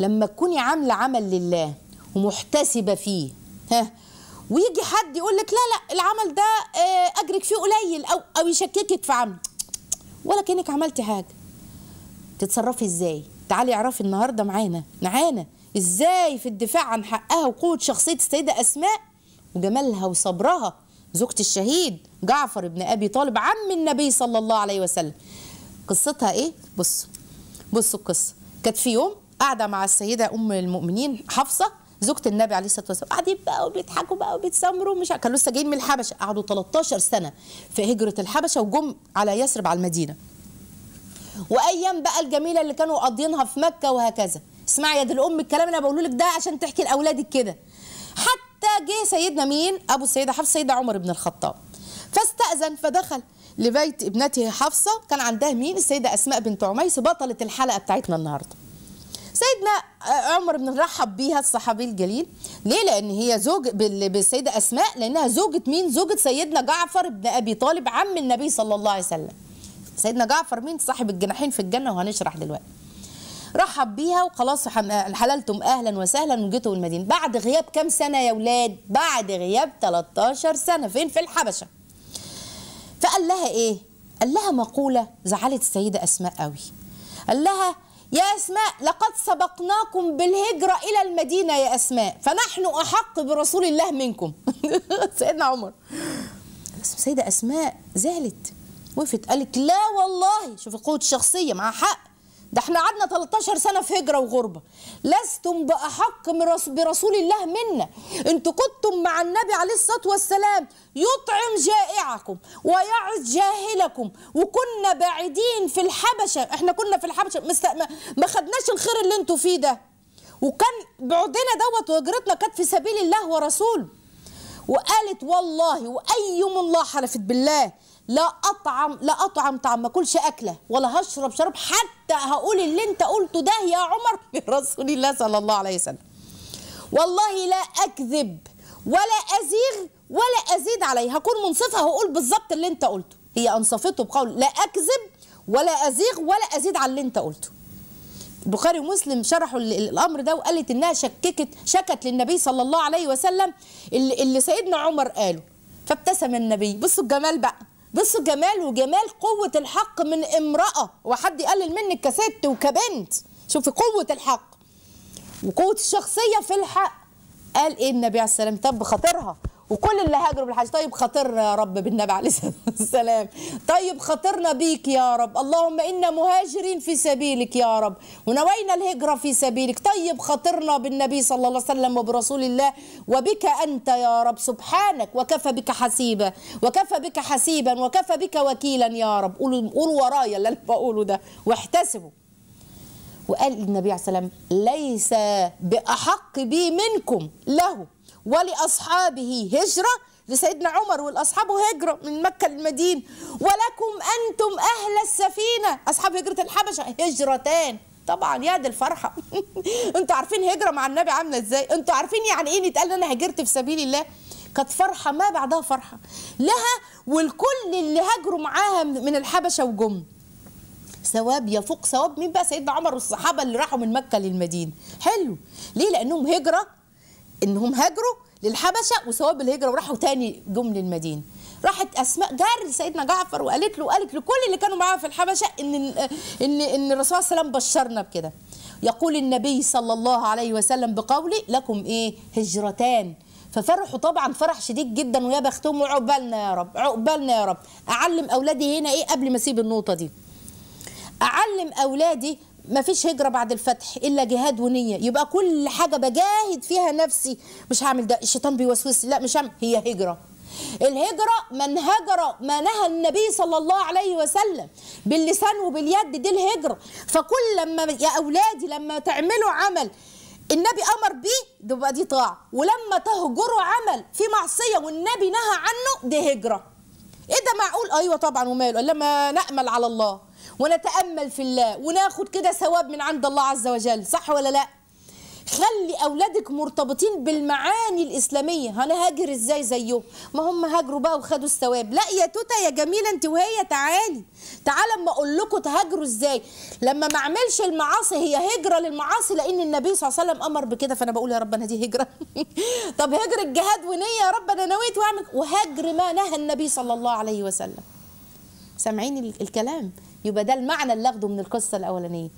لما تكوني عامله عمل لله ومحتسبه فيه ها ويجي حد يقول لك لا لا العمل ده آه، اجرك فيه قليل او او يشككك في عمل ولا كانك عملتي حاجه تتصرفي ازاي تعالي اعرفي النهارده معانا معانا ازاي في الدفاع عن حقها وقوه شخصيه السيده اسماء وجمالها وصبرها زوجة الشهيد جعفر بن ابي طالب عم النبي صلى الله عليه وسلم قصتها ايه بصوا بصوا القصه كانت في يوم قاعده مع السيده ام المؤمنين حفصه زوجة النبي عليه الصلاه والسلام قاعدين بقى وبيضحكوا بقى وبيتسمروا مش كانوا لسه جايين من الحبشه قعدوا 13 سنه في هجره الحبشه وجم على يثرب على المدينه وايام بقى الجميله اللي كانوا قاضينها في مكه وهكذا اسمعي يا دي الام الكلام اللي انا بقوله لك ده عشان تحكي لاولادك كده حتى جه سيدنا مين ابو السيده حفصه سيده عمر بن الخطاب فاستاذن فدخل لبيت ابنته حفصه كان عندها مين السيده اسماء بنت عميس بطله الحلقه بتاعتنا النهارده سيدنا عمر بنرحب بيها الصحابي الجليل ليه لان هي زوج بالسيده اسماء لانها زوجة مين زوجة سيدنا جعفر بن ابي طالب عم النبي صلى الله عليه وسلم سيدنا جعفر مين صاحب الجناحين في الجنه وهنشرح دلوقتي رحب بيها وخلاص حللتم اهلا وسهلا وجيتوا المدينه بعد غياب كام سنه يا ولاد بعد غياب 13 سنه فين في الحبشه فقال لها ايه قال لها مقوله زعلت السيده اسماء قوي قال لها يا أسماء لقد سبقناكم بالهجرة إلى المدينة يا أسماء فنحن أحق برسول الله منكم سيدنا عمر بس سيدة أسماء زعلت وقفت قالت لا والله شوفي قوة الشخصية مع حق ده احنا قعدنا 13 سنه في هجره وغربه لستم باحق برسول الله منا انتوا كنتم مع النبي عليه الصلاه والسلام يطعم جائعكم ويعظ جاهلكم وكنا بعيدين في الحبشه احنا كنا في الحبشه ما خدناش الخير اللي انتوا فيه ده وكان بعدنا دوت وهجرتنا كانت في سبيل الله ورسوله وقالت والله واي يوم الله حلفت بالله لا اطعم لا اطعم طعم ما اكلش اكله ولا هشرب شراب حتى هقول اللي انت قلته ده يا عمر لرسول الله صلى الله عليه وسلم والله لا اكذب ولا ازيغ ولا ازيد عليه هكون منصفه هقول بالظبط اللي انت قلته هي انصفته بقول لا اكذب ولا ازيغ ولا ازيد على اللي انت قلته البخاري ومسلم شرحوا الامر ده وقالت انها شككت شكت للنبي صلى الله عليه وسلم اللي, اللي سيدنا عمر قاله فابتسم النبي بصوا الجمال بقى بصوا الجمال وجمال قوه الحق من امراه وحد يقلل منك كست وكبنت شوفي قوه الحق وقوه الشخصيه في الحق قال ايه النبي عليه السلام طب خاطرها وكل اللي هاجروا بالحج طيب خاطرنا يا رب بالنبي عليه الصلاه والسلام طيب خاطرنا بيك يا رب اللهم انا مهاجرين في سبيلك يا رب ونوينا الهجره في سبيلك طيب خاطرنا بالنبي صلى الله عليه وسلم وبرسول الله وبك انت يا رب سبحانك وكفى بك حسيبا وكفى بك حسيبا وكفى بك وكيلا يا رب قولوا قولوا ورايا اللي انا بقوله ده واحتسبوا وقال النبي عليه الصلاه والسلام ليس باحق بي منكم له ولأصحابه هجرة لسيدنا عمر والأصحاب هجرة من مكة للمدينة ولكم أنتم أهل السفينة أصحاب هجرة الحبشة هجرتان طبعا يا دي الفرحة انتوا عارفين هجرة مع النبي عاملة ازاي انتوا عارفين يعني ايه نتقال انا هجرت في سبيل الله كانت فرحة ما بعدها فرحة لها والكل اللي هاجروا معاها من الحبشة وجم ثواب يفوق ثواب مين بقى سيدنا عمر والصحابة اللي راحوا من مكة للمدينة حلو ليه لأنهم هجرة انهم هاجروا للحبشه وثواب الهجره وراحوا تاني جم للمدينه راحت اسماء جار لسيدنا جعفر وقالت له وقالت لكل اللي كانوا معاها في الحبشه ان ان ان الرسول صلى الله عليه وسلم بشرنا بكده يقول النبي صلى الله عليه وسلم بقولي لكم ايه هجرتان ففرحوا طبعا فرح شديد جدا ويا بختهم وعقبالنا يا رب عقبالنا يا رب اعلم اولادي هنا ايه قبل ما اسيب النقطه دي اعلم اولادي ما فيش هجرة بعد الفتح إلا جهاد ونية يبقى كل حاجة بجاهد فيها نفسي مش هعمل ده الشيطان بيوسوس لا مش هعمل هي هجرة الهجرة من هجر ما نهى النبي صلى الله عليه وسلم باللسان وباليد دي الهجرة فكل لما يا أولادي لما تعملوا عمل النبي امر بيه تبقى دي طاعه ولما تهجروا عمل في معصيه والنبي نهى عنه دي هجره ايه ده معقول ايوه طبعا وماله لما نامل على الله ونتامل في الله وناخد كده ثواب من عند الله عز وجل صح ولا لا خلي اولادك مرتبطين بالمعاني الاسلاميه انا هاجر ازاي زيه ما هم هاجروا بقى وخدوا الثواب لا يا توتا يا جميله انت وهي تعالي تعالى اما اقول لكم تهاجروا ازاي لما ما اعملش المعاصي هي هجره للمعاصي لان النبي صلى الله عليه وسلم امر بكده فانا بقول يا رب انا دي هجره طب هجر الجهاد ونيه يا رب انا نويت واعمل وهجر ما نهى النبي صلى الله عليه وسلم سامعين الكلام يبقى ده المعنى اللي اخده من القصه الاولانيه